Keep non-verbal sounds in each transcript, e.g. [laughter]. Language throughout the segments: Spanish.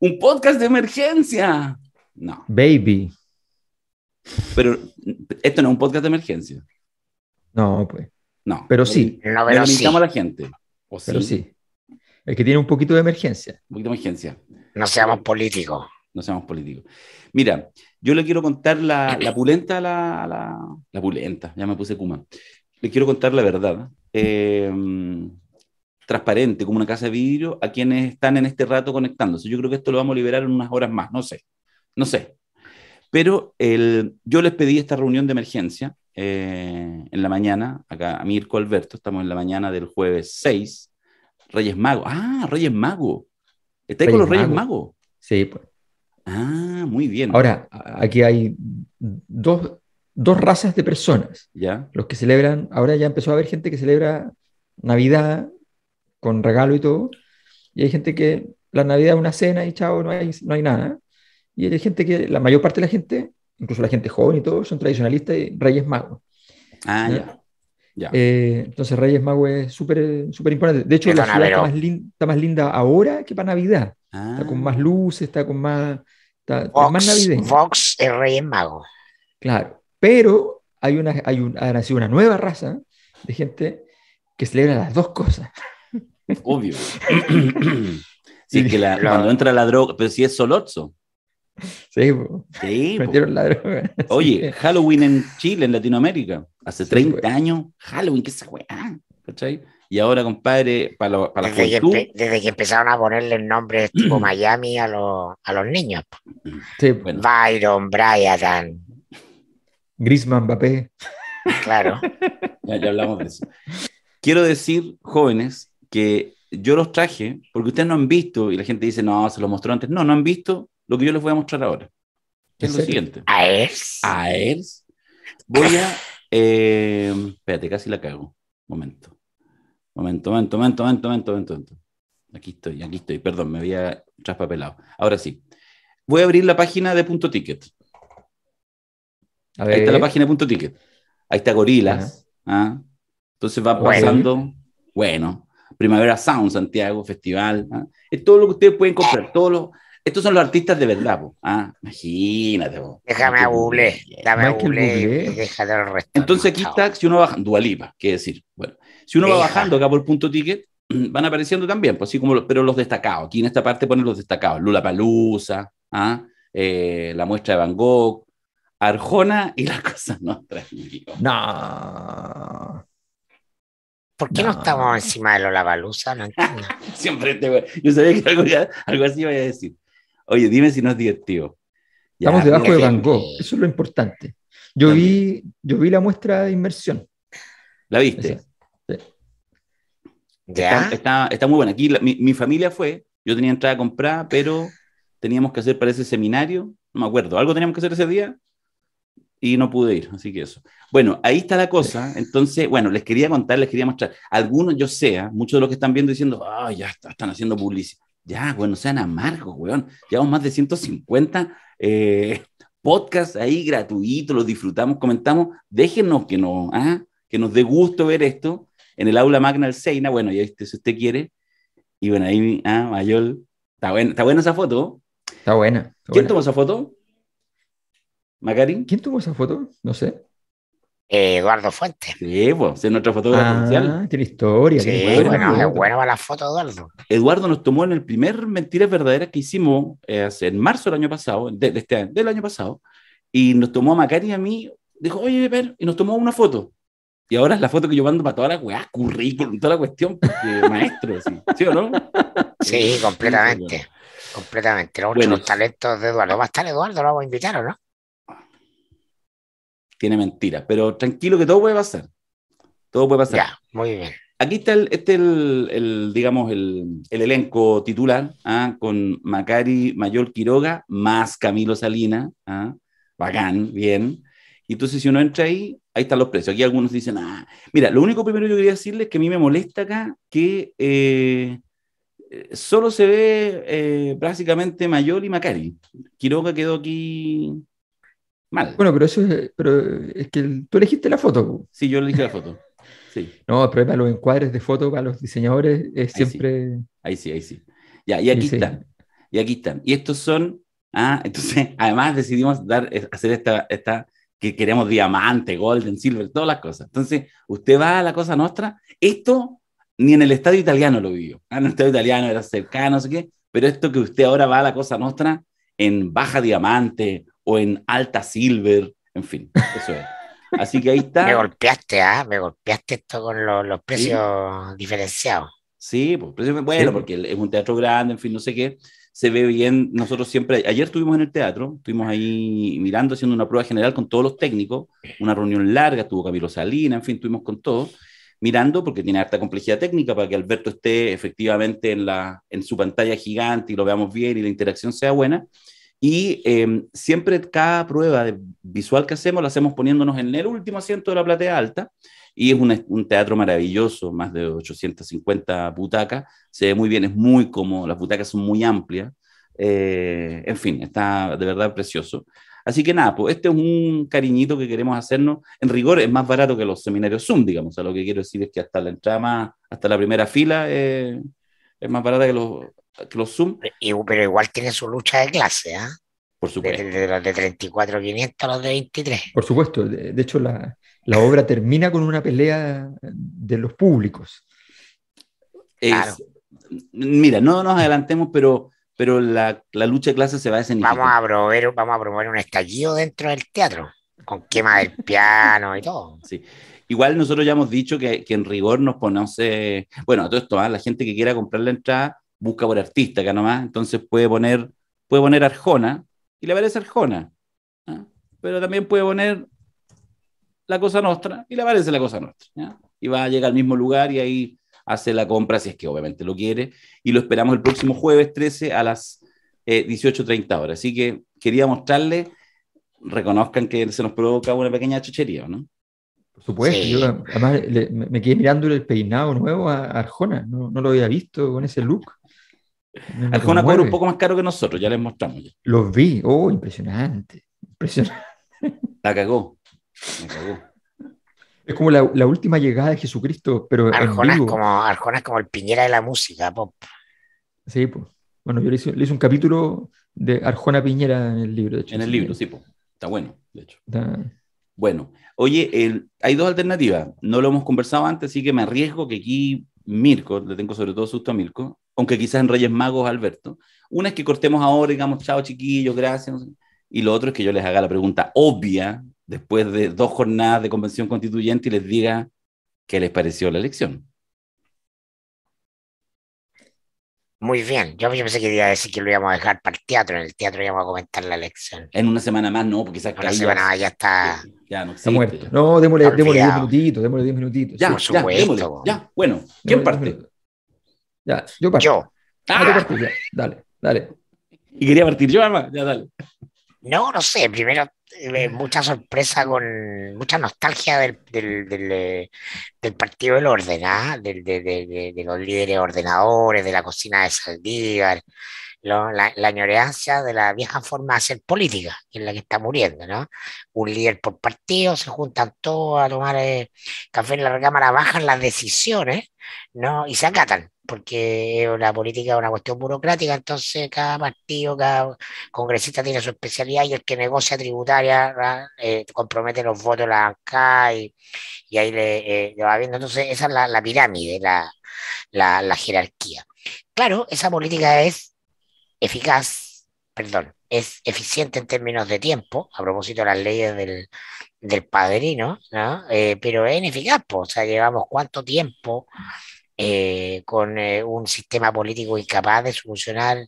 un podcast de emergencia. No. Baby. Pero esto no es un podcast de emergencia. No, pues. No. Pero sí. No, pero necesitamos a la gente. pero sí. Es que tiene un poquito de emergencia. Un poquito de emergencia. No seamos políticos. No seamos políticos. Mira, yo le quiero contar la, la pulenta, la, la, la, pulenta, ya me puse Kuma. Le quiero contar la verdad. Eh, transparente, como una casa de vidrio, a quienes están en este rato conectándose. Yo creo que esto lo vamos a liberar en unas horas más, no sé, no sé. Pero yo les pedí esta reunión de emergencia eh, en la mañana, acá a Mirko Alberto, estamos en la mañana del jueves 6, Reyes Mago Ah, Reyes Magos. ahí con los Reyes Mago? Sí, pues. Ah, muy bien. Ahora, aquí hay dos, dos razas de personas. Ya. Los que celebran, ahora ya empezó a haber gente que celebra Navidad con regalo y todo. Y hay gente que la Navidad es una cena y chao, no hay, no hay nada. Y hay gente que, la mayor parte de la gente, incluso la gente joven y todo, son tradicionalistas y Reyes Magos. Ah, ya. Eh, entonces Reyes Magos es súper súper importante. De hecho, la ciudad está más, linda, más, linda ahora que para Navidad. Está con ah. más luces, está con más... Está, más navideño. es Reyes Magos. Claro, pero hay una, hay ha nacido una nueva raza de gente que celebra las dos cosas. Obvio. [clears throat] Sí que cuando entra la droga, pero si es Solotso. Sí, sí metieron la droga. [laughs] Oye, Halloween en Chile, en Latinoamérica, hace 30 años, Halloween, qué se juega. ¿cachai? Y ahora, compadre, para, para desde, que desde que empezaron a ponerle el nombre [clears throat] tipo Miami a, los niños. Sí, Byron, Brian. Grisman, Mbappé. Claro. [laughs] ya hablamos de eso. Quiero decir, jóvenes, que yo los traje porque ustedes no han visto, y la gente dice, no, se los mostró antes. No, no han visto lo que yo les voy a mostrar ahora. es lo siguiente. A él. A él. Voy a. Eh, espérate, casi la cago. Momento. Momento, momento, momento, momento, momento, Aquí estoy, aquí estoy. Perdón, me había traspapelado. Ahora sí. Voy a abrir la página de punto ticket. A ver. Ahí está la página de punto ticket. Ahí está Gorilas. ¿ah? Entonces va pasando. bueno Primavera Sound Santiago, festival. ¿ah? Es todo lo que ustedes pueden comprar. Todos estos son los artistas de verdad. ¿ah? Imagínate. Déjame a Google Dame Entonces aquí está, si uno baja, Dualipa, qué decir. Bueno, si uno va bajando acá por punto ticket, [clears throat] van apareciendo también, pues así como pero los destacados. Aquí en esta parte ponen los destacados. Lula Palusa, ¿ah? eh, la muestra de Van Gogh, Arjona y las [laughs] cosas no No. ¿Por qué no, estamos encima de los Lavalusa? No [laughs] Siempre te Yo sabía que algo, así iba a decir. Oye, dime si no es directivo. Estamos debajo de Van eso es lo importante. Yo vi, yo vi la muestra de inmersión. ¿La viste? Está, muy buena. Aquí mi, familia fue, yo tenía entrada comprar, pero teníamos que hacer para ese seminario, no me acuerdo, algo teníamos que hacer ese día y no pude ir, así que eso. Bueno, ahí está la cosa. Entonces, bueno, les quería contar, les quería mostrar. Algunos, yo sé, ¿ah? muchos de los que están viendo diciendo, ah, ya están haciendo publicidad. Ya, bueno, sean amargos, weón. Llevamos más de 150 eh, podcasts ahí gratuitos, los disfrutamos, comentamos. Déjenos que nos, ¿ah? que nos dé gusto ver esto en el aula magna del Bueno, ya este si usted quiere. Y bueno, ahí, ah, Mayol. Está buena, está buena esa foto. Está buena. ¿Quién tomó esa foto? Macari. ¿Quién tomó esa foto? No sé. Eh, Eduardo Fuentes. Sí, pues, es nuestra oficial. ah, oficial. Tiene historia. Sí, bueno, es bueno la foto, Eduardo. Eduardo nos tomó en el primer Mentiras Verdaderas que hicimos eh, en marzo del año pasado, de, este del año pasado, y nos tomó a Macari y a mí, dijo, oye, ver, y nos tomó una foto. Y ahora es la foto que yo mando para toda la weá, currículum, toda la cuestión, porque, maestro, sí. o no? Sí, completamente. Completamente. Los talentos de Eduardo. ¿Va a estar Eduardo? ¿Lo vamos a invitar o no? tiene mentiras. Pero tranquilo que todo puede pasar. Todo puede pasar. Ya, muy bien. Aquí está el, este el, digamos, el, elenco titular, ¿ah? con Macari Mayor Quiroga, más Camilo Salina, ¿ah? bacán, bien. Y entonces si uno entra ahí, ahí están los precios. Aquí algunos dicen, ah, mira, lo único primero que yo quería decirles es que a mí me molesta acá que eh, solo se ve eh, básicamente Mayor y Macari. Quiroga quedó aquí bueno, pero eso es, pero es que tú elegiste la foto. Sí, yo elegí la foto. Sí. No, el problema los encuadres de foto para los diseñadores es siempre. Ahí sí, ahí sí. Ya, y aquí están. Y aquí están. Y estos son. Ah, [laughs] entonces, además decidimos dar, eh, hacer esta, esta que queremos diamante, golden, silver, todas las cosas. Entonces, usted va a la cosa nuestra. Esto ni en el estadio italiano lo vivió. Ah, en el estadio italiano era cercano, no sé qué. Pero esto que usted ahora va a la cosa nuestra en baja diamante o en alta silver, en fin, eso es. Así que ahí está. Me golpeaste, ¿ah? Me golpeaste esto con los precios diferenciados. Sí, pues bueno, porque es un teatro grande, en fin, no sé qué. Se ve bien, nosotros siempre, ayer estuvimos en el teatro, estuvimos ahí mirando, haciendo una prueba general con todos los técnicos, una reunión larga, estuvo Camilo Salina, en fin, estuvimos con todos, mirando, porque tiene harta complejidad técnica para que Alberto esté efectivamente en, la, en su pantalla gigante y lo veamos bien y la interacción sea buena. Y em, siempre cada prueba de visual que hacemos la hacemos poniéndonos en el último asiento de la platea alta y es un, teatro maravilloso, más de 850 butacas, se ve muy bien, es muy cómodo, las butacas son muy amplias, eh, en fin, está de verdad precioso. Así que nada, pues este es un cariñito que queremos hacernos. En rigor es más barato que los seminarios Zoom, digamos. O lo que quiero decir es que hasta la entrada más, hasta la primera fila eh, es más barata que los pero igual tiene su lucha de clase, ¿ah? Por supuesto. De, de, los de 34.500 a los de 23. Por supuesto. De, hecho, la, obra termina con una pelea de los públicos. Claro. mira, no nos adelantemos, pero, pero la, lucha de clase se va a escenificar. Vamos a, promover, vamos a promover un estallido dentro del teatro, con quema del [laughs] piano y todo. Sí. Igual nosotros ya hemos dicho que, que en rigor nos conoce eh, bueno, a todo esto, ¿ah? la gente que quiera comprar la entrada busca por artista acá nomás, entonces puede poner, puede poner Arjona y le parece Arjona. Pero también puede poner la cosa nuestra y le aparece la cosa nuestra. Y va a llegar al mismo lugar y ahí hace la compra si es que obviamente lo quiere. Y lo esperamos el próximo jueves 13 a las 18.30 eh, horas. Así que quería mostrarle, reconozcan que se nos provoca una pequeña chuchería, ¿no? Por supuesto, yo además me, quedé mirando el peinado nuevo a Arjona, no, lo había visto con ese look. Arjona cobra un poco más caro que nosotros, ya les mostramos. Los vi, oh, impresionante, impresionante. [laughs] La cagó, Es como la, última llegada de Jesucristo, pero Arjona, Es como, Arjona como el piñera de la música, Sí, pues. Bueno, yo le hice, un capítulo de Arjona Piñera en el libro, de hecho. En el libro, sí, pues, Está bueno, de hecho. Bueno, oye, hay dos alternativas. No lo hemos conversado antes, así que me arriesgo que aquí Mirko, le tengo sobre todo susto a Mirko, aunque quizás en Reyes Magos, Alberto. Una es que cortemos ahora, y digamos, chao chiquillos, gracias. Y lo otro es que yo les haga la pregunta obvia después de dos jornadas de convención constituyente y les diga qué les pareció la elección. Muy bien, yo pensé que iba a decir que lo íbamos a dejar para el teatro, en el teatro íbamos a comentar la elección. En una semana más, no, porque quizás Una semana más ya está... Ya, no está muerto. No, démosle diez minutitos, démosle diez minutitos. Ya, por supuesto. Ya, bueno, ¿quién parte? yo Yo. Ah, ah. Dale, dale. Y quería partir yo, además. Ya, dale. No, no sé. Primero, eh, mucha sorpresa con mucha nostalgia del, eh, partido del orden, de, los líderes ordenadores, de la cocina de Saldívar, la, la de la vieja forma de hacer política, que es la que está muriendo, ¿no? Un líder por partido, se juntan todos a tomar eh, café en la recámara, bajan las decisiones, ¿no? Y se acatan porque la política es una cuestión burocrática, entonces cada partido, cada congresista tiene su especialidad y el que negocia tributaria eh, compromete los votos la banca y, ahí eh, le, va viendo. Entonces esa es la, pirámide, la, jerarquía. Claro, esa política es eficaz, perdón, es eficiente en términos de tiempo, a propósito de las leyes del, padrino, eh, pero es ineficaz, o sea, llevamos cuánto tiempo eh, con eh, un sistema político incapaz de solucionar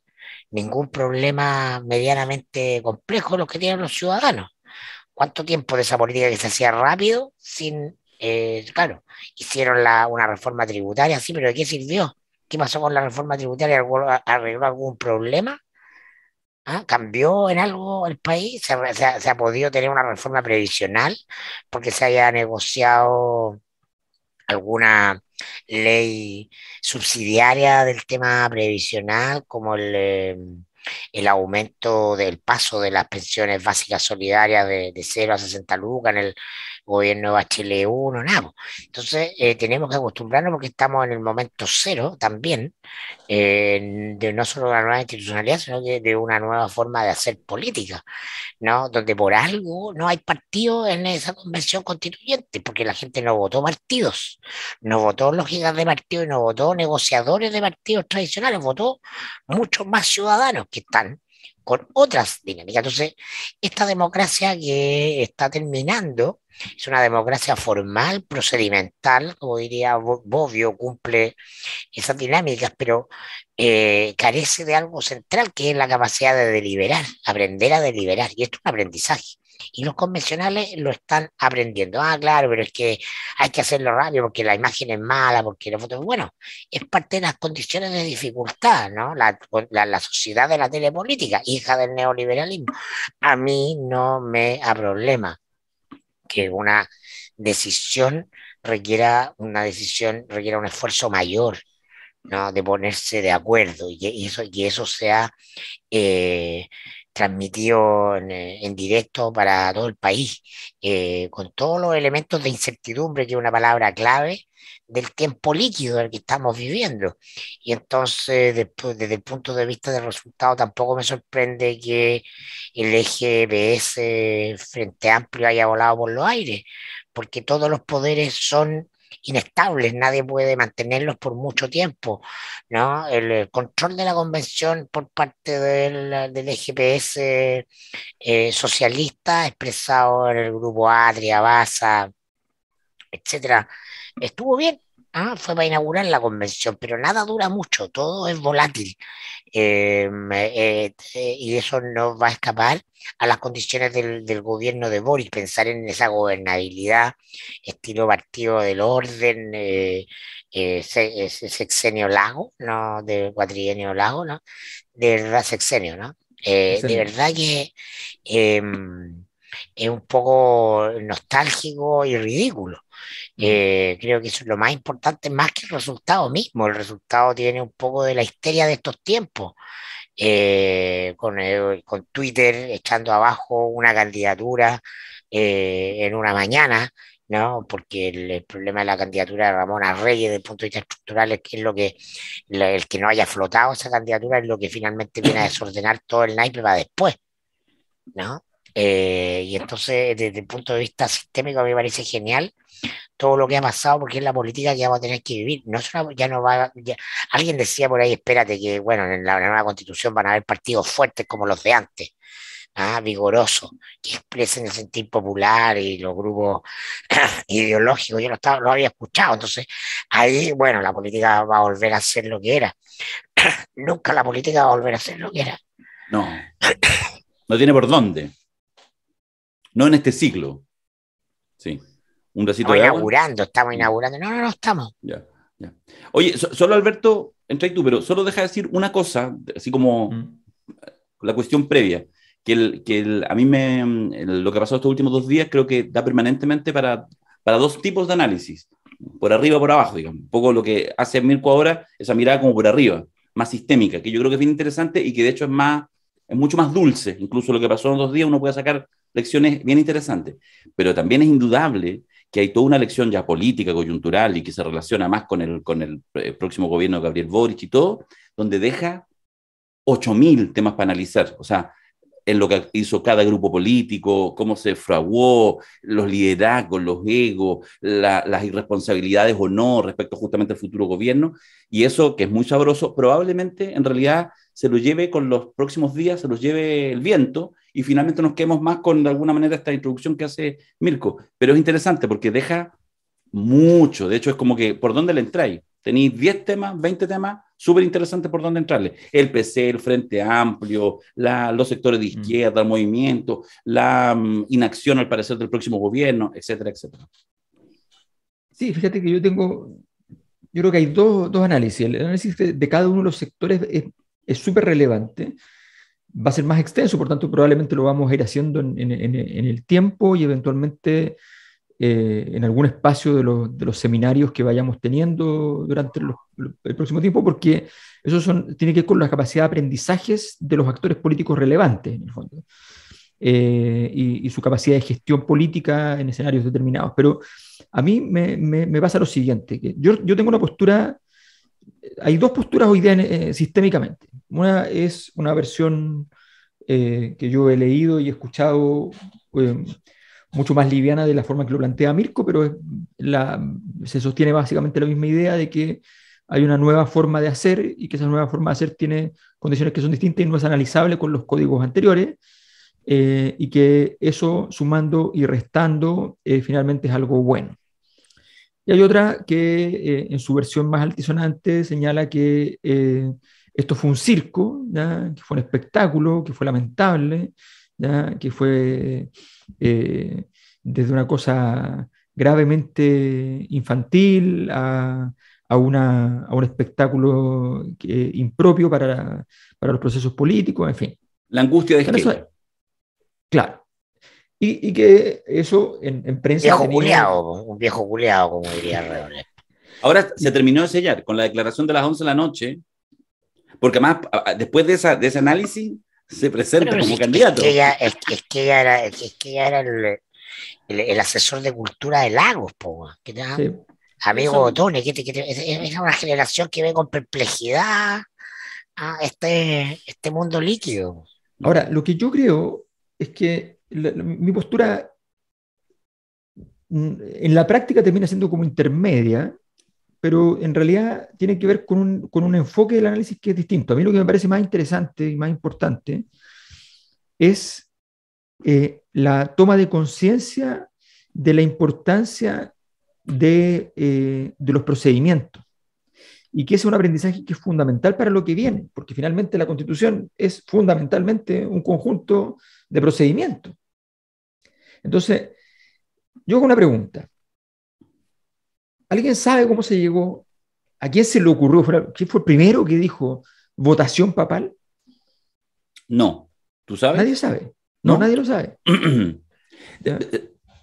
ningún problema medianamente complejo los que tienen los ciudadanos. ¿Cuánto tiempo de esa política que se hacía rápido sin, eh, claro, hicieron una reforma tributaria, sí, pero ¿de qué sirvió? ¿Qué pasó con la reforma tributaria? ¿Arregló algún problema? ¿Ah? ¿Cambió en algo el país? ¿Se, se ha podido tener una reforma previsional porque se haya negociado alguna ley subsidiaria del tema previsional, como el, em, el aumento del paso de las pensiones básicas solidarias de, de 0 a 60 lucas en el gobierno de Bachelet 1, nada. Entonces, eh, tenemos que acostumbrarnos porque estamos en el momento cero también, eh, de no solo la nueva institucionalidad, sino de una nueva forma de hacer política, ¿no? Donde por algo no hay partido en esa convención constituyente, porque la gente no votó partidos, no votó lógicas de partido y no votó negociadores de partidos tradicionales, votó muchos más ciudadanos que están con otras dinámicas. Entonces, esta democracia que está terminando es una democracia formal, procedimental, como diría Bobbio, cumple esas dinámicas, pero eh, carece de algo central que es la capacidad de deliberar, aprender a deliberar, y esto es un aprendizaje y los convencionales lo están aprendiendo. Ah, claro, pero es que hay que hacerlo rápido porque la imagen es mala, porque la foto... Bueno, es parte de las condiciones de dificultad, ¿no? La, la, sociedad de la telepolítica, hija del neoliberalismo. A mí no me da problema que una decisión requiera una decisión, requiera un esfuerzo mayor, ¿no? De ponerse de acuerdo y, que eso, y eso sea... Eh, transmitido eh, en, directo para todo el país, eh, con todos los elementos de incertidumbre, que es una palabra clave del tiempo líquido en el que estamos viviendo. Y entonces, después, desde el punto de vista del resultado, tampoco me sorprende que el eje e Frente Amplio haya volado por los aires, porque todos los poderes son inestables, nadie puede mantenerlos por mucho tiempo. ¿no? El, control de la convención por parte del, del EGPS eh, socialista, expresado en el grupo Adria, Baza, etcétera, estuvo bien, Ah, fue para inaugurar la convención, pero nada dura mucho, todo es volátil. Em, eh, eh, y eso no va a escapar a las condiciones del, gobierno de Boris, pensar en esa gobernabilidad, estilo partido del orden, ese eh, sexenio lago, ¿no? De cuatrienio lago, De verdad, sexenio, ¿no? de verdad que em, es un poco nostálgico y ridículo. Eh, creo que eso es lo más importante, más que el resultado mismo. El resultado tiene un poco de la histeria de estos tiempos, eh, con, con, Twitter echando abajo una candidatura eh, en una mañana, ¿no? porque el, problema de la candidatura de Ramón Reyes desde el punto de vista estructural es, que es lo que el que no haya flotado esa candidatura es lo que finalmente viene a desordenar todo el naipe para después. ¿no? Eh, y entonces, desde el punto de vista sistémico, me parece genial todo lo que ha pasado, porque es la política que vamos a tener que vivir. ya no va, alguien decía por ahí, espérate que, bueno, en la, nueva constitución van a haber partidos fuertes como los de antes. ¿ah? vigorosos, que expresen el sentir popular y los grupos [clears throat] ideológicos. Yo no lo había escuchado, entonces ahí, bueno, la política va a volver a ser lo que era. [clears throat] Nunca la política va a volver a ser lo que era. No, no tiene por dónde. No en este ciclo. Sí. Un estamos inaugurando, estamos inaugurando. No, no, no, estamos. Ya, ya. Oye, solo Alberto, entra tú, pero solo deja decir una cosa, así como mm. la cuestión previa, que, el, que el, a mí me, mm, lo que ha pasado estos últimos dos días creo que da permanentemente para, para dos tipos de análisis, por arriba, por abajo, digamos. Un poco lo que hace Mirko ahora, esa mirada como por arriba, más sistémica, que yo creo que es bien interesante y que de hecho es más, es mucho más dulce. Incluso lo que pasó en dos días, uno puede sacar lecciones bien interesantes, pero también es indudable que hay toda una lección ya política, coyuntural y que se relaciona más con el, con el eh, próximo gobierno de Gabriel Boric y todo, donde deja 8.000 temas para analizar. O sea, en lo que hizo cada grupo político, cómo se fraguó, los liderazgos, los egos, las irresponsabilidades o no respecto justamente al futuro gobierno. Y eso, que es muy sabroso, probablemente en realidad se lo lleve con los próximos días, se los lleve el viento y finalmente nos quedemos más con de alguna manera esta introducción que hace Mirko. Pero es interesante porque deja mucho, de hecho es como que por dónde le entráis. Tenéis 10 temas, 20 temas, súper interesantes por dónde entrarle. El PC, el Frente Amplio, los sectores de mm. izquierda, el movimiento, la mm, inacción al parecer del próximo gobierno, etcétera, etcétera. Sí, fíjate que yo tengo, yo creo que hay dos, dos análisis. El análisis de, de, cada uno de los sectores es súper relevante va a ser más extenso, por tanto probablemente lo vamos a ir haciendo en, el tiempo y eventualmente eh, en algún espacio de los, seminarios que vayamos teniendo durante el próximo tiempo, porque eso son, tiene que ver con la capacidad de aprendizajes de los actores políticos relevantes, en el fondo, eh, y, su capacidad de gestión política en escenarios determinados. Pero a mí me, pasa lo siguiente, que yo, yo tengo una postura hay dos posturas hoy día eh, sistémicamente. Una es una versión eh, que yo he leído y escuchado eh, mucho más liviana de la forma que lo plantea Mirko, pero se sostiene básicamente la misma idea de que hay una nueva forma de hacer y que esa nueva forma de hacer tiene condiciones que son distintas y no es analizable con los códigos anteriores. y que eso sumando y restando finalmente es algo bueno. Y hay otra que eh, en su versión más altisonante señala que eh, esto fue un circo, que fue un espectáculo, que fue lamentable, que fue eh, desde una cosa gravemente infantil a, a, un espectáculo impropio para, los procesos políticos, en fin. La angustia de Para claro, y, que eso en, en prensa. Viejo un viejo culeado, como diría [laughs] Ahora se terminó de sellar con la declaración de las 11 de la noche, porque además, después de, ese análisis, se presenta como candidato. es, que ella, era, el, asesor de cultura de Lagos, po, amigo Otone, es, una generación que ve con perplejidad a este, este mundo líquido. Ahora, lo que yo creo es que mi postura mm, en la práctica termina siendo como intermedia, pero en realidad tiene que ver con un, enfoque del análisis que es distinto. A mí lo que me parece más interesante y más importante es eh, la toma de conciencia de la importancia de eh, los procedimientos y que es un aprendizaje que es fundamental para lo que viene, porque finalmente la constitución es fundamentalmente un conjunto de procedimientos. Entonces, yo hago una pregunta. ¿Alguien sabe cómo se llegó? ¿A quién se le ocurrió? ¿Quién fue el primero que dijo votación papal? No. ¿Tú sabes? Nadie sabe. No, nadie lo sabe. [clears throat]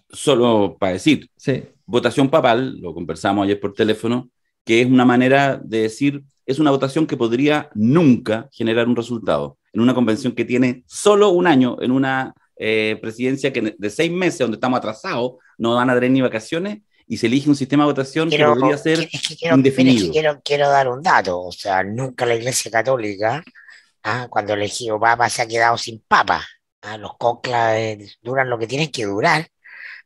Solo para decir, sí. votación papal, lo conversamos ayer por teléfono, que es una manera de decir, es una votación que podría nunca generar un resultado. En una convención que tiene solo un año, en una eh, presidencia que de seis meses, donde estamos atrasados, no van a tener ni vacaciones, y se elige un sistema de votación que podría ser quiero, indefinido. quiero, dar un dato, o sea, nunca la Iglesia Católica, ah, cuando eligió papa, se ha quedado sin papa. Ah, los conclaves duran lo que tienen que durar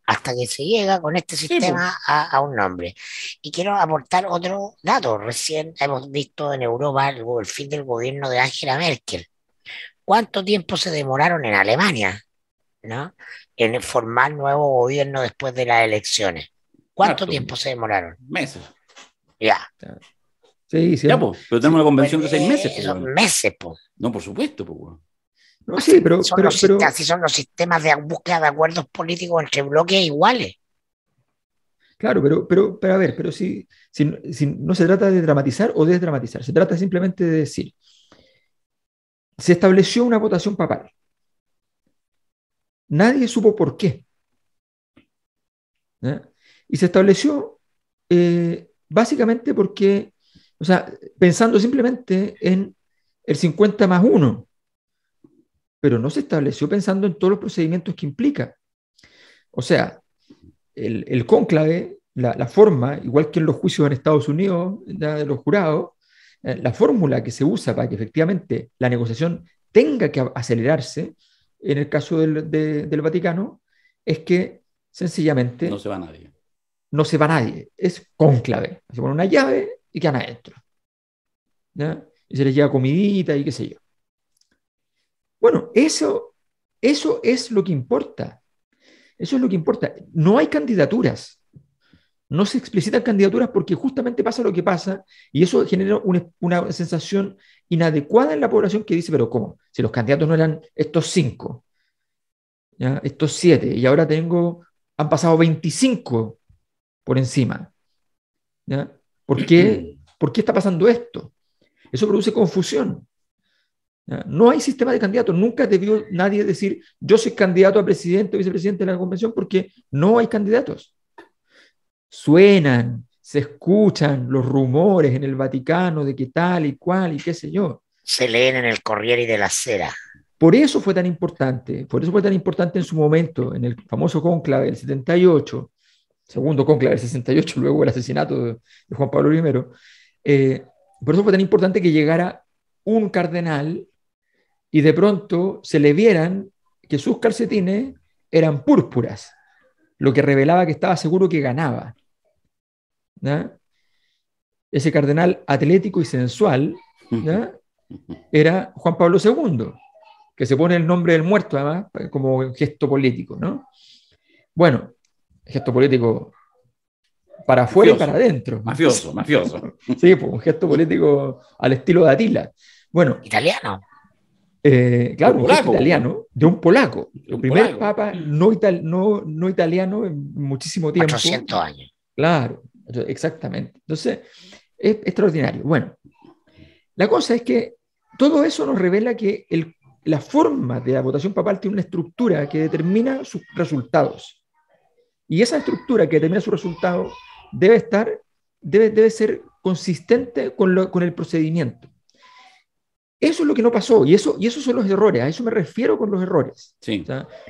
hasta que se llega con este pues. sistema a, un nombre. Y quiero aportar otro dato. Recién hemos visto en Europa el, fin del gobierno de Angela Merkel. ¿Cuánto tiempo se demoraron en Alemania ¿no? en formar nuevo gobierno después de las elecciones? ¿Cuánto tiempo se demoraron? Meses. Ya. Sí, sí. Pues, pero tenemos una convención de pues, seis meses. Eh, son meses, po. No, por supuesto, pues sí, pero, son son los sistemas de búsqueda de acuerdos políticos entre bloques iguales. Claro, pero, pero, a ver, pero si, si, no se trata de dramatizar o desdramatizar, se trata simplemente de decir, se estableció una votación papal. Nadie supo por qué. ¿Eh? Y se estableció eh, básicamente porque, o sea, pensando simplemente en el 50 más 1, pero no se estableció pensando en todos los procedimientos que implica. O sea, el, cónclave, la, forma, igual que en los juicios en Estados Unidos de los jurados, eh, la fórmula que se usa para que efectivamente la negociación tenga que acelerarse, en el caso del, Vaticano, es que sencillamente... No se va nadie. No se va nadie, es cónclave. Se pone una llave y quedan adentro. Y se les lleva comidita y qué sé yo. Bueno, eso, eso es lo que importa. Eso es lo que importa. No hay candidaturas. No se explicitan candidaturas porque justamente pasa lo que pasa y eso genera una, sensación inadecuada en la población que dice, pero ¿cómo? Si los candidatos no eran estos cinco, estos siete, y ahora tengo, han pasado 25 por encima. ¿Por, qué, ¿Por qué está pasando esto? Eso produce confusión. No hay sistema de candidatos. Nunca debió nadie decir yo soy candidato a presidente o vicepresidente de la convención porque no hay candidatos. Suenan, se escuchan los rumores en el Vaticano de que tal y cual y qué sé yo. Se leen en el Corriere de la Cera. Por eso fue tan importante, por eso fue tan importante en su momento, en el famoso conclave del 78, segundo conclave del 68, [laughs] luego el asesinato de, Juan Pablo I, eh, por eso fue tan importante que llegara un cardenal y de pronto se le vieran que sus calcetines eran púrpuras, lo que revelaba que estaba seguro que ganaba. Ese cardenal atlético y sensual [laughs] era Juan Pablo II, que se pone el nombre del muerto además como gesto político. ¿no? Bueno, gesto político para afuera y para adentro. Mafioso, mafioso. [laughs] sí, pues, un gesto político al estilo de Atila. Bueno, italiano. Eh, claro, un italiano, de un polaco. El primer papa no, no, no, italiano en muchísimo tiempo. 800 años. Claro, exactamente. Entonces, es extraordinario. Bueno, la cosa es que todo eso nos revela que el, la forma de la votación papal tiene una estructura que determina sus resultados. Y esa estructura que determina sus resultados debe estar, debe, debe ser consistente con, lo, con el procedimiento. Eso es lo que no pasó y, eso, y esos son los errores, a eso me refiero con los errores.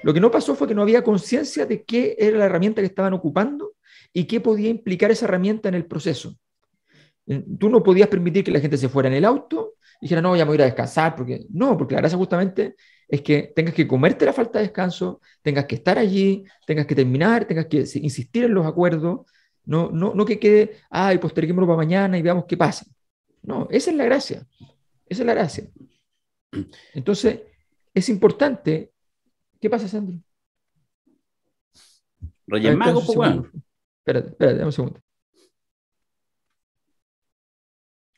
lo que no pasó fue que no había conciencia de qué era la herramienta que estaban ocupando y qué podía implicar esa herramienta en el proceso. Eh, tú no podías permitir que la gente se fuera en el auto y dijera, no, ya me voy a ir a descansar, porque no, porque la gracia justamente es que tengas que comerte la falta de descanso, tengas que estar allí, tengas que terminar, tengas que insistir en los acuerdos, no, no, no que quede, ay, posterguémoslo para mañana y veamos qué pasa. No, esa es la gracia. Esa es la gracia. Entonces, es importante. ¿Qué pasa, Sandro? Lo Mago, pues bueno. Espérate, espérate, dame un segundo.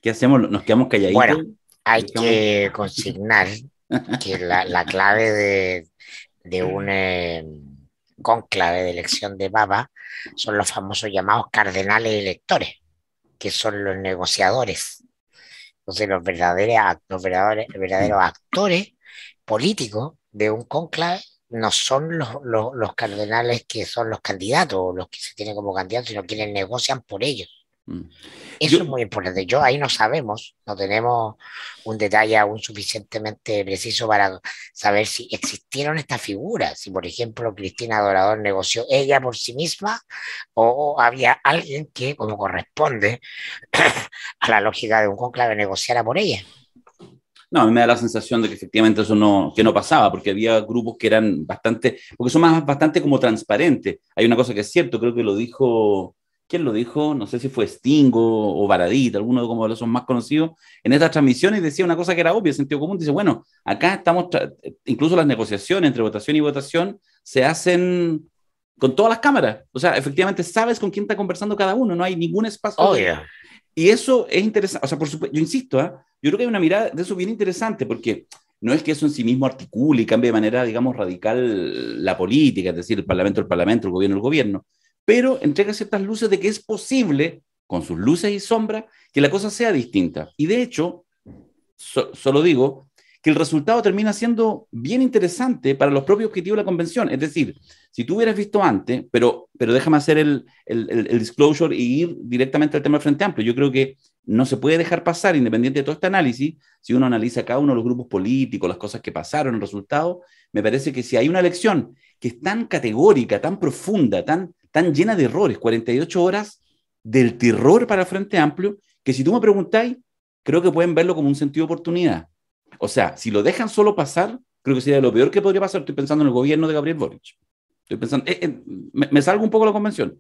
¿Qué hacemos? ¿Nos quedamos calladitos? Bueno, hay que consignar que la, clave de, de un eh, conclave de elección de papa son los famosos llamados cardenales electores, que son los negociadores. Entonces los verdaderos, los verdaderos, mm. actores políticos de un conclave no son los, los, cardenales que son los candidatos o los que se tienen como candidatos, sino quienes negocian por ellos. Mm. Eso es muy importante. Yo ahí no sabemos, no tenemos un detalle aún suficientemente preciso para saber si existieron estas figuras, si por ejemplo Cristina Dorador negoció ella por sí misma o, había alguien que, como corresponde [coughs] a la lógica de un conclave, negociara por ella. No, a mí me da la sensación de que efectivamente eso no, que no pasaba, porque había grupos que eran bastante, porque son más bastante como transparentes. Hay una cosa que es cierto, creo que lo dijo ¿quién lo dijo? No sé si fue Stingo o Baradit, alguno de como los más conocidos, en estas transmisiones decía una cosa que era obvia, sentido común, dice, bueno, acá estamos, incluso las negociaciones entre votación y votación se hacen con todas las cámaras, o sea, efectivamente sabes con quién está conversando cada uno, no hay ningún espacio. Oh, y eso es interesante, o sea, por supuesto, yo insisto, ¿ah? yo creo que hay una mirada de eso bien interesante, porque no es que eso en sí mismo articule y cambie de manera, digamos, radical la política, es decir, el Parlamento, el Parlamento, el gobierno, el gobierno, pero entrega ciertas luces de que es posible, con sus luces y sombras, que la cosa sea distinta. Y de hecho, solo digo, que el resultado termina siendo bien interesante para los propios objetivos de la convención. Es decir, si tú hubieras visto antes, pero, pero déjame hacer el, disclosure y ir directamente al tema del Frente Amplio, yo creo que no se puede dejar pasar, independiente de todo este análisis, si uno analiza cada uno de los grupos políticos, las cosas que pasaron, el resultado, me parece que si hay una elección que es tan categórica, tan profunda, tan, tan llena de errores, 48 horas del terror para el Frente Amplio, que si tú me preguntáis, creo que pueden verlo como un sentido de oportunidad. O sea, si lo dejan solo pasar, creo que sería lo peor que podría pasar. Estoy pensando en el gobierno de Gabriel Boric. Estoy pensando, eh, eh, me, salgo un poco de la convención.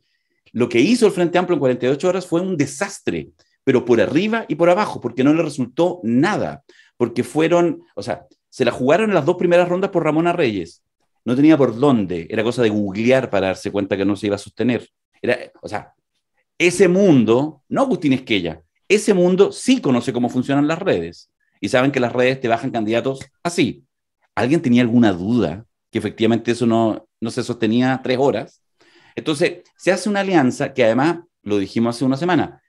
Lo que hizo el Frente Amplio en 48 horas fue un desastre, pero por arriba y por abajo, porque no le resultó nada, porque fueron, o sea, se la jugaron en las dos primeras rondas por Ramona Reyes. No tenía por dónde, era cosa de googlear para darse cuenta que no se iba a sostener. Era, o sea, ese mundo, no Agustín Esquella, ese mundo sí conoce cómo funcionan las redes y saben que las redes te bajan candidatos así. Ah, ¿Alguien tenía alguna duda que efectivamente eso no, no se sostenía tres horas? Entonces, se hace una alianza que además, lo dijimos hace una semana,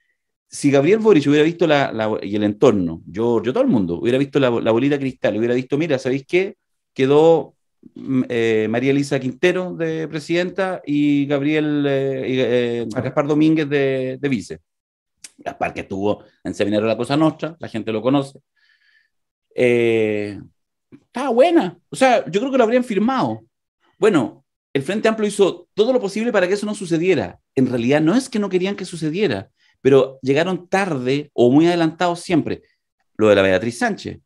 si Gabriel Boric hubiera visto la, y el entorno, yo, yo todo el mundo, hubiera visto la, bolita cristal, hubiera visto, mira, ¿sabéis qué? Quedó mm, eh, María Elisa Quintero de presidenta y Gabriel eh, eh Gaspar Domínguez de, de, vice. Gaspar que estuvo en Seminario la Cosa Nostra, la gente lo conoce, eh, estaba buena. O sea, yo creo que lo habrían firmado. Bueno, el Frente Amplio hizo todo lo posible para que eso no sucediera. En realidad no es que no querían que sucediera, pero llegaron tarde o muy adelantados siempre. Lo de la Beatriz Sánchez,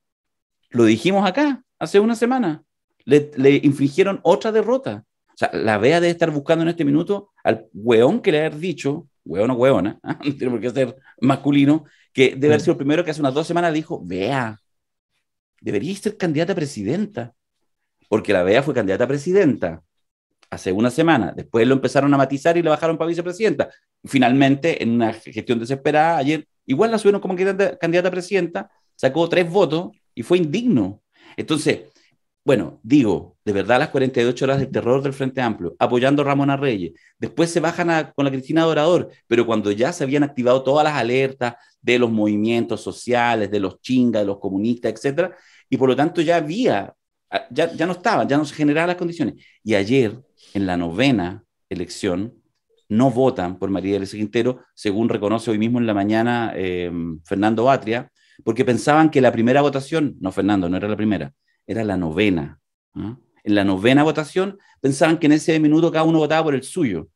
lo dijimos acá hace una semana. Le, le infligieron otra derrota. O sea, la Bea debe estar buscando en este minuto al weón que le haber dicho, weón o weona, [laughs] no tiene por qué ser masculino, que debe haber mm. sido el primero que hace unas dos semanas dijo, Bea, debería ser candidata presidenta, porque la vea fue candidata presidenta hace una semana, después lo empezaron a matizar y la bajaron para vicepresidenta. Finalmente, en una gestión desesperada, ayer igual la subieron como candidata, candidata presidenta, sacó tres votos y fue indigno. Entonces, bueno, digo, de verdad las 48 horas del terror del Frente Amplio, apoyando a Ramón Reyes, Después se bajan con la Cristina Dorador, pero cuando ya se habían activado todas las alertas de los movimientos sociales, de los chingas, de los comunistas, etcétera, y por lo tanto ya había, ah, ya, ya no estaban, ya no se generaban las condiciones. Y ayer, en la novena elección, no votan por María Elisa Quintero, según reconoce hoy mismo en la mañana eh, Fernando Batria, porque pensaban que la primera votación, no Fernando, no era la primera, era la novena. ¿ah? En la novena votación pensaban que en ese minuto cada uno votaba por el suyo.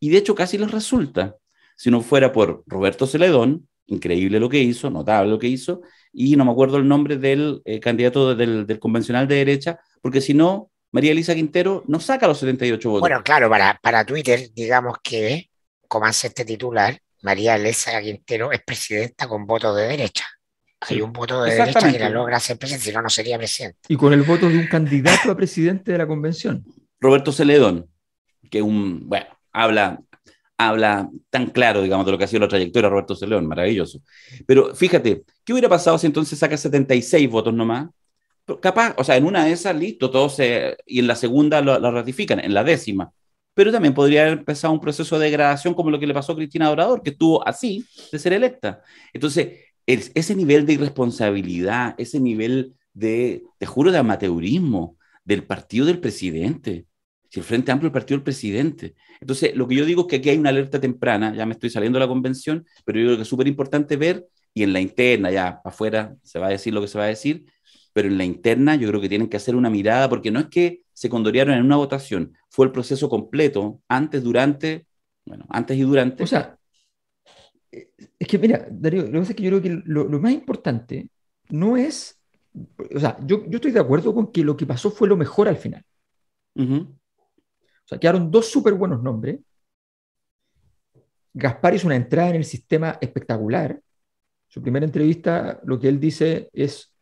Y de hecho casi les resulta, si no fuera por Roberto Celedón, increíble lo que hizo, notable lo que hizo, y no me acuerdo el nombre del eh, candidato del, convencional de derecha, porque si no, María Elisa Quintero no saca los 78 votos. Bueno, claro, para, para Twitter, digamos que, como hace este titular, María Elisa Quintero es presidenta con votos de derecha. Hay un voto de derecha que logra ser presidente, si no, no sería presidente. Y con el voto de un candidato a presidente de la convención. Roberto Celedón, que un, bueno, habla, habla tan claro, digamos, de lo que ha sido la trayectoria de Roberto Celedón, maravilloso. Pero fíjate, ¿qué hubiera pasado si entonces saca 76 votos nomás? Capaz, o sea, en una de esas, listo, todos se, y en la segunda lo, ratifican, en la décima pero también podría haber empezado un proceso de degradación como lo que le pasó a Cristina Dorador, que estuvo así de ser electa. Entonces, ese nivel de irresponsabilidad, ese nivel de, te juro, de amateurismo del partido del presidente. Si el Frente Amplio es el partido del presidente. Entonces, lo que yo digo es que aquí hay una alerta temprana, ya me estoy saliendo de la convención, pero yo creo que es súper importante ver, y en la interna, ya afuera se va a decir lo que se va a decir, pero en la interna yo creo que tienen que hacer una mirada, porque no es que se condorearon en una votación, fue el proceso completo, antes, durante, bueno, antes y durante. sea, es que, mira, Darío, lo que pasa es que yo creo que lo, más importante no es, o sea, yo, estoy de acuerdo con que lo que pasó fue lo mejor al final. O sea, quedaron dos súper buenos nombres. Gaspar es una entrada en el sistema espectacular. Su primera entrevista, lo que él dice es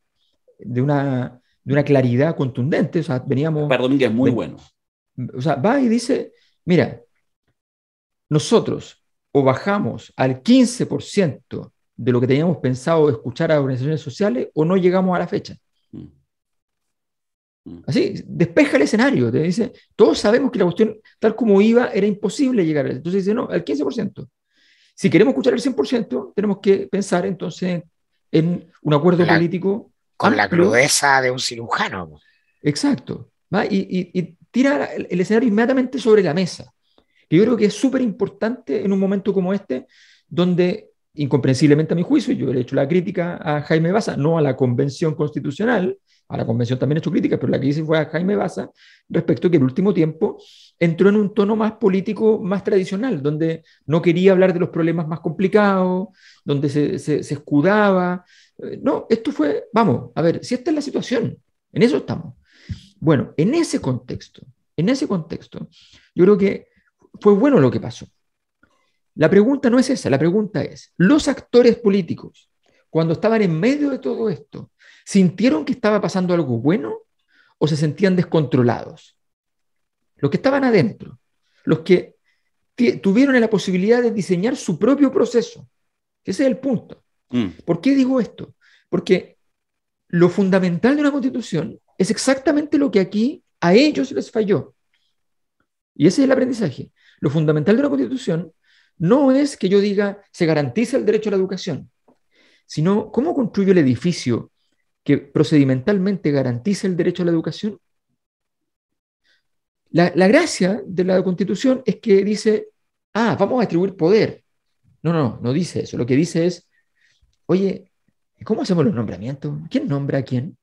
de una, de una claridad contundente. O sea, veníamos... Perdón, que es muy bueno. O sea, va y dice, mira, nosotros o bajamos al 15% de lo que teníamos pensado escuchar a organizaciones sociales o no llegamos a la fecha. Mm. Mm. Así, despeja el escenario. Te dice, todos sabemos que la cuestión, tal como iba, era imposible llegar. Entonces dice, no, al 15%. Si queremos escuchar el 100%, tenemos que pensar entonces en un acuerdo político. Con la crudeza de un cirujano. Exacto. Y, y, tira el escenario inmediatamente sobre la mesa yo creo que es súper importante en un momento como este, donde incomprensiblemente a mi juicio, yo le he hecho la crítica a Jaime Baza, no a la convención constitucional, a la convención también he hecho crítica, pero la que hice fue a Jaime Baza, respecto a que el último tiempo entró en un tono más político, más tradicional, donde no quería hablar de los problemas más complicados, donde se, se escudaba. Eh, no, esto fue, vamos, a ver, si esta es la situación, en eso estamos. Bueno, en ese contexto, en ese contexto, yo creo que fue bueno lo que pasó. La pregunta no es esa, la pregunta es, ¿los actores políticos, cuando estaban en medio de todo esto, sintieron que estaba pasando algo bueno o se sentían descontrolados? Los que estaban adentro, los que tuvieron la posibilidad de diseñar su propio proceso. Ese es el punto. Mm. ¿Por qué digo esto? Porque lo fundamental de una constitución es exactamente lo que aquí a ellos les falló. Y ese es el aprendizaje. Lo fundamental de la Constitución no es que yo diga se garantiza el derecho a la educación, sino cómo construyo el edificio que procedimentalmente garantiza el derecho a la educación. La, gracia de la Constitución es que dice, ah, vamos a atribuir poder. No, no, no dice eso. Lo que dice es, oye, ¿cómo hacemos los nombramientos? ¿Quién nombra a quién?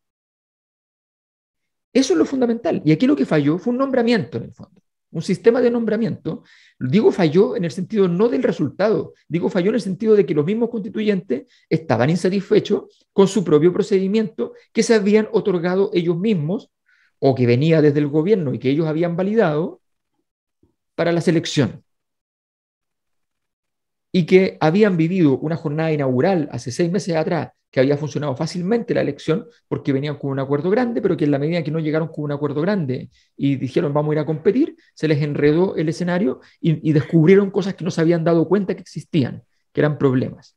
Eso es lo fundamental. Y aquí lo que falló fue un nombramiento en el fondo un sistema de nombramiento, digo falló en el sentido no del resultado, digo falló en el sentido de que los mismos constituyentes estaban insatisfechos con su propio procedimiento que se habían otorgado ellos mismos o que venía desde el gobierno y que ellos habían validado para la selección. Y que habían vivido una jornada inaugural hace seis meses atrás que había funcionado fácilmente la elección porque venían con un acuerdo grande, pero que en la medida que no llegaron con un acuerdo grande y dijeron vamos a ir a competir, se les enredó el escenario y, descubrieron cosas que no se habían dado cuenta que existían, que eran problemas.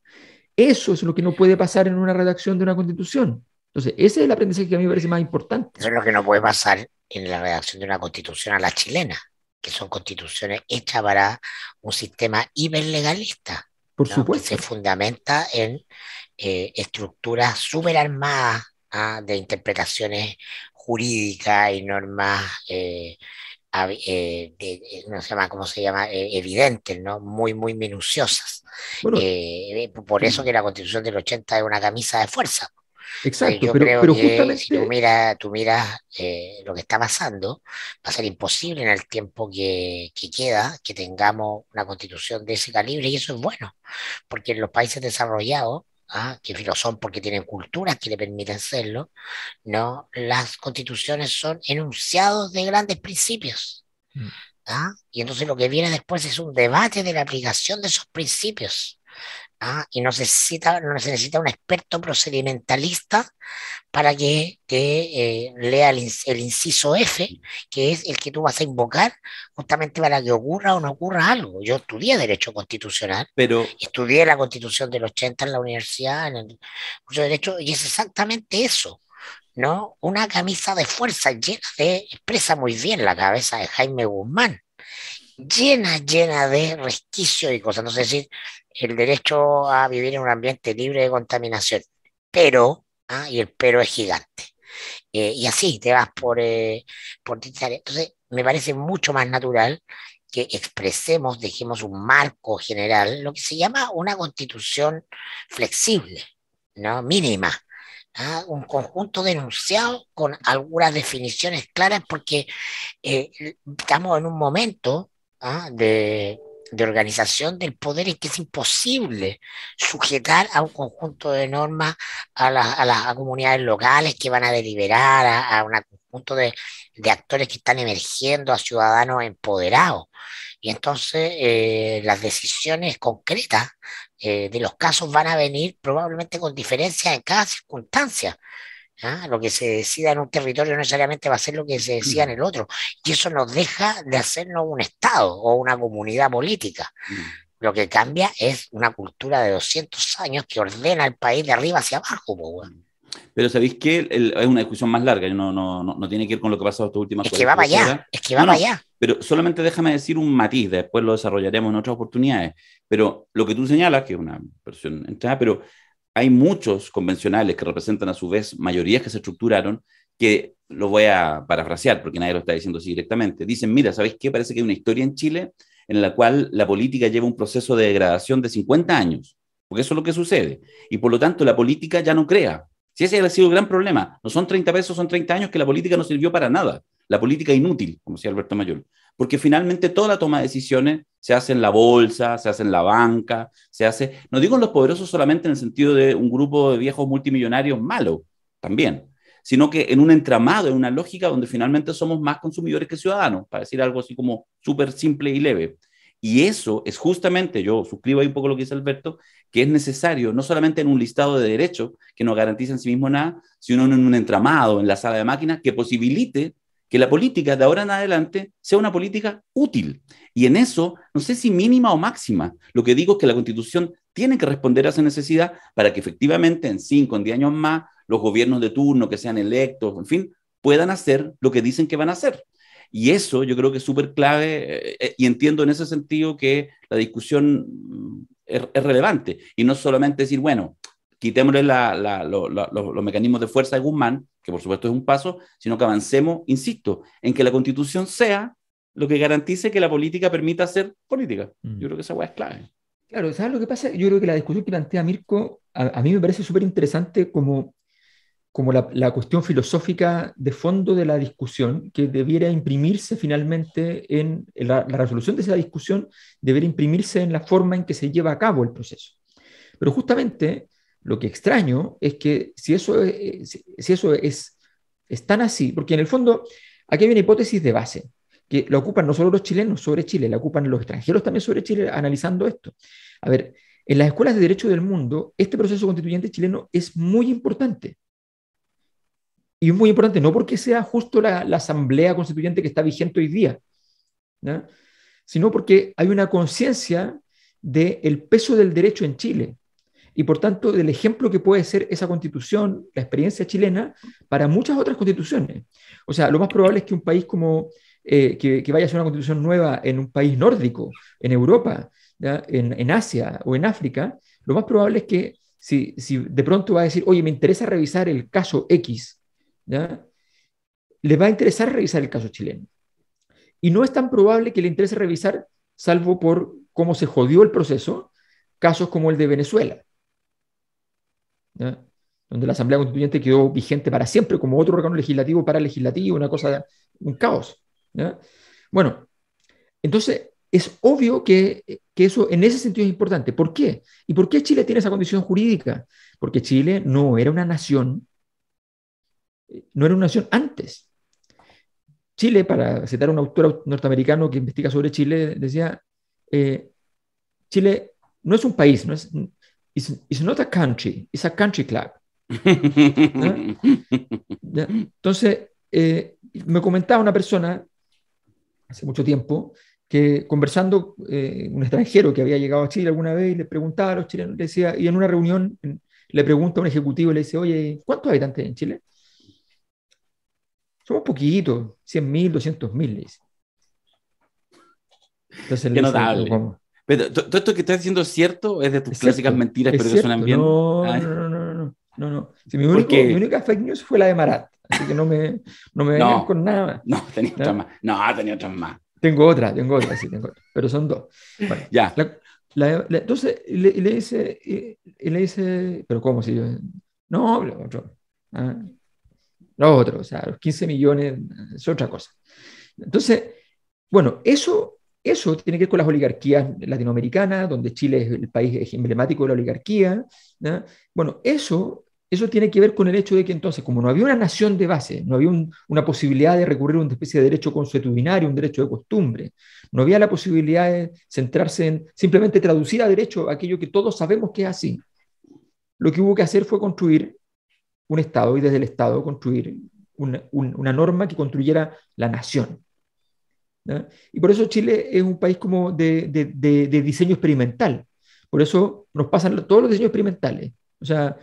Eso es lo que no puede pasar en una redacción de una constitución. Entonces, ese es el aprendizaje que a mí me parece más importante. Eso es lo que no puede pasar en la redacción de una constitución a la chilena, que son constituciones hechas para un sistema hiperlegalista se fundamenta en eh, estructuras súper armadas ¿ah? de interpretaciones jurídicas y normas. no eh, eh, se llama, ¿cómo se llama? evidentes, ¿no? Muy, muy minuciosas. por eso que la constitución del 80 es una camisa de fuerza. Exacto, pero, yo si tú miras, eh, lo que está pasando, va a ser imposible en el tiempo que, queda que tengamos una constitución de ese calibre y eso es bueno, porque en los países desarrollados, ¿ah? Que que son porque tienen culturas que le permiten serlo, no, las constituciones son enunciados de grandes principios. Mm. ¿ah? Y entonces lo que viene después es un debate de la aplicación de esos principios. Ah, y no necesita, necesita un experto procedimentalista para que, eh, lea el, inciso F, que es el que tú vas a invocar justamente para que ocurra o no ocurra algo. Yo estudié Derecho Constitucional, pero estudié la Constitución del 80 en la universidad, en el curso de Derecho, y es exactamente eso. ¿no? Una camisa de fuerza llena de, expresa muy bien la cabeza de Jaime Guzmán, llena, llena de resquicio y cosas. Entonces, es decir, el derecho a vivir en un ambiente libre de contaminación. Pero, ¿ah? y el pero es gigante. Eh, y así te vas por, eh, Entonces, me parece mucho más natural que expresemos, dejemos un marco general, lo que se llama una constitución flexible, ¿no? mínima, ¿ah? un conjunto denunciado con algunas definiciones claras, porque eh, estamos en un momento ¿ah? de, de organización del poder es que es imposible sujetar a un conjunto de normas a, las a las comunidades locales que van a deliberar, a, un conjunto de, actores que están emergiendo, a ciudadanos empoderados. Y entonces eh, las decisiones concretas eh, de los casos van a venir probablemente con diferencias en cada circunstancia. Ah, lo que se decida en un territorio necesariamente va a ser lo que se decida en el otro. Y eso nos deja de hacernos un Estado o una comunidad política. Mm. Lo que cambia es una cultura de 200 años que ordena el país de arriba hacia abajo. Mm. pero sabéis que es una discusión más larga, no, no, no, no, tiene que ver con lo que ha pasado estas últimas Es que va para allá, es que va para allá. Pero solamente déjame decir un matiz, después lo desarrollaremos en otras oportunidades. Pero lo que tú señalas, que es una versión entrada, pero hay muchos convencionales que representan a su vez mayorías que se estructuraron que lo voy a parafrasear porque nadie lo está diciendo así directamente. Dicen, mira, ¿sabéis qué? Parece que hay una historia en Chile en la cual la política lleva un proceso de degradación de 50 años, porque eso es lo que sucede. Y por lo tanto la política ya no crea. Si ese ha sido el gran problema, no son 30 pesos, son 30 años que la política no sirvió para nada. La política inútil, como decía Alberto Mayor porque finalmente toda la toma de decisiones se hace en la bolsa, se hace en la banca, se hace, no digo en los poderosos solamente en el sentido de un grupo de viejos multimillonarios malos, también, sino que en un entramado, en una lógica donde finalmente somos más consumidores que ciudadanos, para decir algo así como súper simple y leve. Y eso es justamente, yo suscribo ahí un poco lo que dice Alberto, que es necesario no solamente en un listado de derechos que no garantiza en sí mismo nada, sino en un entramado, en la sala de máquinas que posibilite que la política de ahora en adelante sea una política útil. Y en eso, no sé si mínima o máxima, lo que digo es que la constitución tiene que responder a esa necesidad para que efectivamente en cinco, en diez años más, los gobiernos de turno que sean electos, en fin, puedan hacer lo que dicen que van a hacer. Y eso yo creo que es súper clave eh, eh, y entiendo en ese sentido que la discusión mm, es relevante y no solamente decir, bueno, quitémosle los mecanismos de fuerza de Guzmán, que por supuesto es un paso, sino que avancemos, insisto, en que la constitución sea lo que garantice que la política permita hacer política. Mm. Yo creo que esa hueá es clave. Claro, ¿sabes lo que pasa? Yo creo que la discusión que plantea Mirko a, mí me parece súper interesante como, como la, cuestión filosófica de fondo de la discusión que debiera imprimirse finalmente en la, la resolución de esa discusión, debiera imprimirse en la forma en que se lleva a cabo el proceso. Pero justamente lo que extraño es que si eso es, eh, si eso es, tan así, porque en el fondo aquí hay una hipótesis de base, que la ocupan no solo los chilenos sobre Chile, la ocupan los extranjeros también sobre Chile analizando esto. A ver, en las escuelas de derecho del mundo, este proceso constituyente chileno es muy importante. Y muy importante, no porque sea justo la, asamblea constituyente que está vigente hoy día, sino porque hay una conciencia del peso del derecho en Chile y por tanto del ejemplo que puede ser esa constitución, la experiencia chilena, para muchas otras constituciones. O sea, lo más probable es que un país como eh, que, vaya a ser una constitución nueva en un país nórdico, en Europa, en, en, Asia o en África, lo más probable es que si, si, de pronto va a decir, oye, me interesa revisar el caso X, ¿ya? le va a interesar revisar el caso chileno. Y no es tan probable que le interese revisar, salvo por cómo se jodió el proceso, casos como el de Venezuela donde la Asamblea Constituyente quedó vigente para siempre como otro órgano legislativo para legislativo, una cosa, un caos. Bueno, entonces es obvio que, eso en ese sentido es importante. ¿Por qué? ¿Y por qué Chile tiene esa condición jurídica? Porque Chile no era una nación, no era una nación antes. Chile, para citar un autor norteamericano que investiga sobre Chile, decía, eh, Chile no es un país, no es, it's, not country, it's a country club. Entonces, eh, me comentaba una persona hace mucho tiempo que conversando, eh, un extranjero que había llegado a Chile alguna vez, y le preguntaba a los chilenos, le decía, y en una reunión le pregunta a un ejecutivo, le dice, oye, ¿cuántos habitantes hay en Chile? Somos poquitos, 100.000, mil, le dice. Entonces, Qué pero todo esto que estás diciendo es cierto, es de tus clásicas mentiras, pero que suenan bien. No, no, no, no, no, no, mi, única fake news fue la de Marat, así que no me, no me vengan con nada No, tenía otra más. No, tenía otras más. Tengo otra, tengo otra, sí, tengo otra, pero son dos. ya. entonces, le, le dice, y, le dice, pero ¿cómo? Si yo, no, los otro. Ah, lo o sea, los 15 millones es otra cosa. Entonces, bueno, eso eso tiene que ver con las oligarquías latinoamericanas, donde Chile es el país emblemático de la oligarquía. Bueno, eso, eso tiene que ver con el hecho de que entonces, como no había una nación de base, no había una posibilidad de recurrir a una especie de derecho consuetudinario, un derecho de costumbre, no había la posibilidad de centrarse en simplemente traducir a derecho aquello que todos sabemos que es así. Lo que hubo que hacer fue construir un Estado y desde el Estado construir una norma que construyera la nación. Y por eso Chile es un país como de, de, diseño experimental. Por eso nos pasan todos los diseños experimentales. O sea,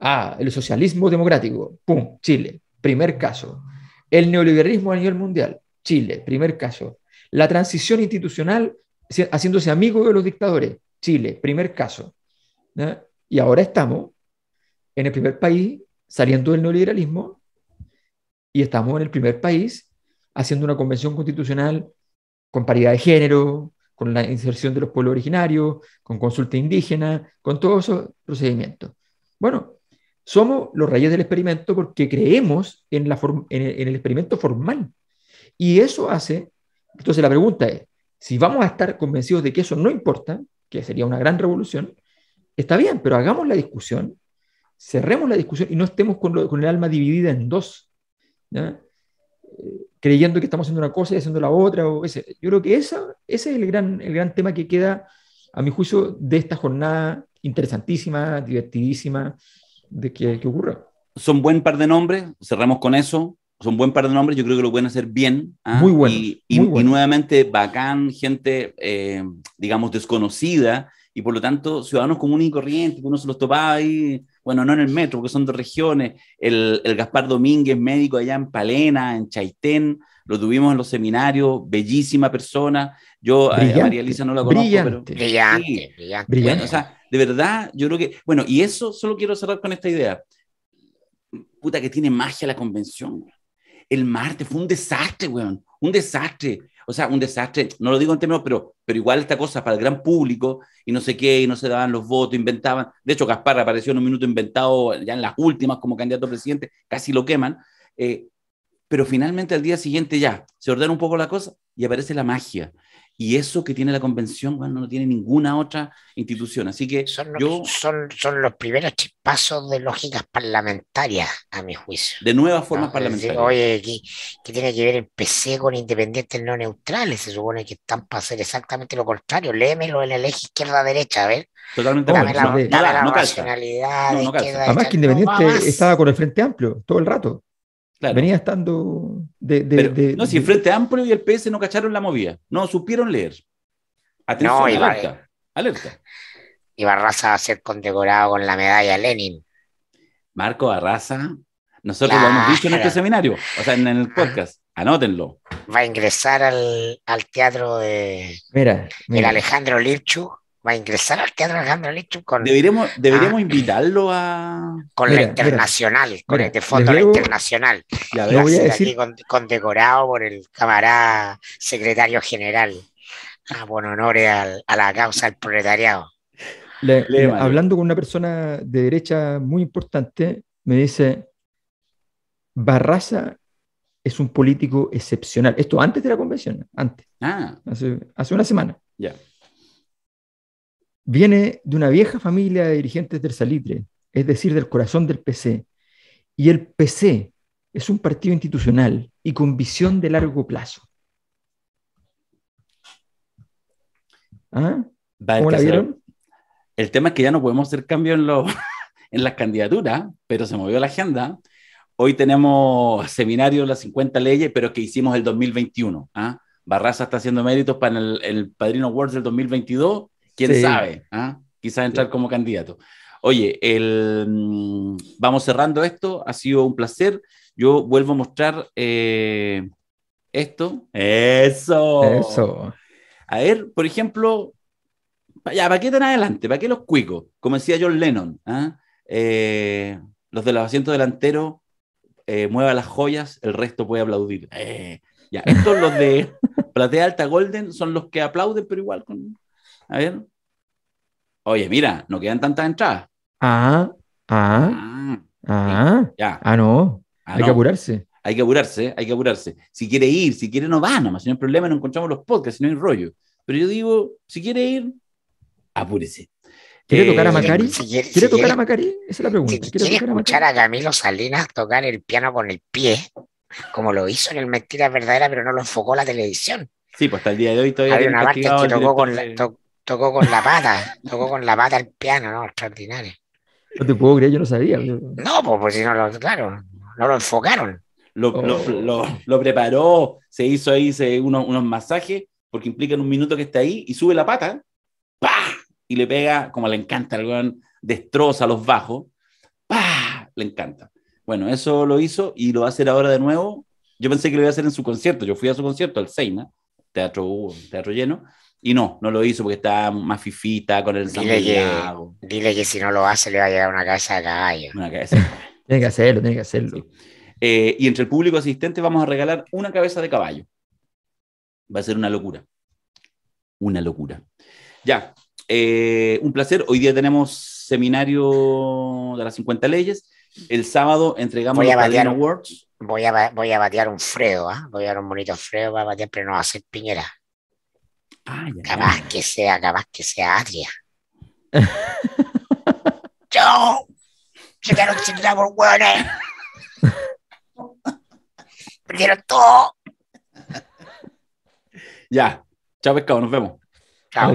ah, el socialismo democrático, pum, Chile, primer caso. El neoliberalismo a nivel mundial, Chile, primer caso. La transición institucional haciéndose amigo de los dictadores, Chile, primer caso. Y ahora estamos en el primer país saliendo del neoliberalismo y estamos en el primer país haciendo una convención constitucional con paridad de género, con la inserción de los pueblos originarios, con consulta indígena, con todos esos procedimientos. Bueno, somos los reyes del experimento porque creemos en, el, experimento formal. Y eso hace, entonces la pregunta es, si vamos a estar convencidos de que eso no importa, que sería una gran revolución, está bien, pero hagamos la discusión, cerremos la discusión y no estemos con, el alma dividida en dos. ¿ya? creyendo que estamos haciendo una cosa y haciendo la otra. O ese. Yo creo que esa, ese es el gran, el gran tema que queda, a mi juicio, de esta jornada interesantísima, divertidísima, de que, ocurra. Son buen par de nombres, cerramos con eso. Son buen par de nombres, yo creo que lo pueden hacer bien. ¿ah? Muy, y, bueno. Y, nuevamente, bacán, gente, eh, digamos, desconocida, y por lo tanto, ciudadanos comunes y corrientes, que pues uno se los topaba ahí bueno, no en el metro, porque son dos regiones, el, Gaspar Domínguez, médico allá en Palena, en Chaitén, lo tuvimos en los seminarios, bellísima persona. Yo eh, María Elisa no la conozco, pero. Brillante, brillante. o sea, de verdad, yo creo que. Bueno, y eso solo quiero cerrar con esta idea. Puta, que tiene magia la convención. El martes fue un desastre, weón. Un desastre o sea, un desastre, no lo digo en términos, pero, pero igual esta cosa para el gran público y no sé qué, y no se daban los votos, inventaban. De hecho, Gaspar apareció en un minuto inventado ya en las últimas como candidato a presidente, casi lo queman. Eh, pero finalmente al día siguiente ya se ordena un poco la cosa y aparece la magia. Y eso que tiene la convención, bueno, no tiene ninguna otra institución. Así que son los, son, los primeros chispazos de lógicas parlamentarias, a mi juicio. De nuevas formas eh, parlamentarias. oye, que tiene que ver el PC con independientes no neutrales? Se supone que están para hacer exactamente lo contrario. Léemelo en el eje izquierda-derecha, a ver. Totalmente. no, Además que Independiente estaba con el Frente Amplio todo el rato. Venía estando de, No, si el Frente Amplio y el PS no cacharon la movida, no supieron leer. no, alerta, alerta. Y Barraza a ser condecorado con la medalla Lenin. Marco Barraza, nosotros lo hemos dicho en este seminario, o sea, en, el podcast, anótenlo. Va a ingresar al, teatro de mira, Alejandro Lirchu va a ingresar al Teatro Alejandro Lichu con... Deberíamos, [clears throat] invitarlo a... Con la internacional, con este fondo la internacional. y voy a decir... condecorado por el camarada secretario general, a ah, buen honor a la causa del proletariado. hablando con una persona de derecha muy importante, me dice, Barraza es un político excepcional. Esto antes de la convención, antes. Ah. Hace, una semana. Ya. Viene de una vieja familia de dirigentes del Salitre, es decir, del corazón del PC. Y el PC es un partido institucional y con visión de largo plazo. ¿Ah? ¿Cómo vieron? El tema es que ya no podemos hacer cambio en, lo, [laughs] en las candidaturas, pero se movió la agenda. Hoy tenemos seminario de las 50 leyes, pero que hicimos el 2021. ¿ah? Barraza está haciendo méritos para el, el Padrino Awards del 2022 quién sabe, ah? quizás entrar como candidato. Oye, el, mm, vamos cerrando esto, ha sido un placer. Yo vuelvo a mostrar eh, esto. Eso. Eso. A ver, por ejemplo, ya, ¿para qué están adelante? ¿Para qué los cuicos? Como decía John Lennon, ¿ah? eh, los de los asientos delanteros, muevan eh, mueva las joyas, el resto puede aplaudir. ya, estos los de [laughs] Platea Alta Golden son los que aplauden, pero igual con, a ver. Oye, mira, no quedan tantas entradas. Ah, ah, ah, ah, ah no. Ah, hay que apurarse. Hay que apurarse, hay que apurarse. Si quiere ir, si quiere no va nomás, si no hay problema, no encontramos los podcasts, si no hay rollo. Pero yo digo, si quiere ir, apúrese. ¿Quiere eh, tocar a Macari? quiere, tocar a Macari? Esa es la pregunta. ¿Quiere, escuchar a, Camilo Salinas tocar el piano con el pie, como lo hizo en el Mentira Verdadera, pero no lo enfocó la televisión. Sí, pues hasta el día de hoy todavía. una parte Tocó con la pata, tocó con la pata el piano, ¿no? Extraordinario. No te puedo creer, yo no sabía. No, pues, pues, si no lo, claro, no lo enfocaron. Lo, oh. preparó, se hizo ahí unos, masajes, porque implican un minuto que está ahí y sube la pata, ¡pah! Y le pega, como le encanta, el weón destroza los bajos, ¡pah! Le encanta. Bueno, eso lo hizo y lo va a hacer ahora de nuevo. Yo pensé que lo iba a hacer en su concierto, yo fui a su concierto, al Seina, teatro, teatro lleno, y no, no lo hizo porque está más fifita con el dile que, dile que si no lo hace le va a llegar una cabeza de caballo. Una cabeza [laughs] tiene que hacerlo, tiene que hacerlo. Eh, y entre el público asistente vamos a regalar una cabeza de caballo. Va a ser una locura. Una locura. Ya, eh, un placer. Hoy día tenemos seminario de las 50 leyes. El sábado entregamos voy a Awards. Voy a, voy a batear un Fredo, ¿ah? voy a dar un bonito Fredo para batear, pero no va a ser Piñera. Ah, capaz que sea, capaz que sea Adria. [laughs] ¡Yo! ¡Llegaron chiquita por hueones! ¡Perdieron todo! Ya. Chao, pescado. Nos vemos. Chao.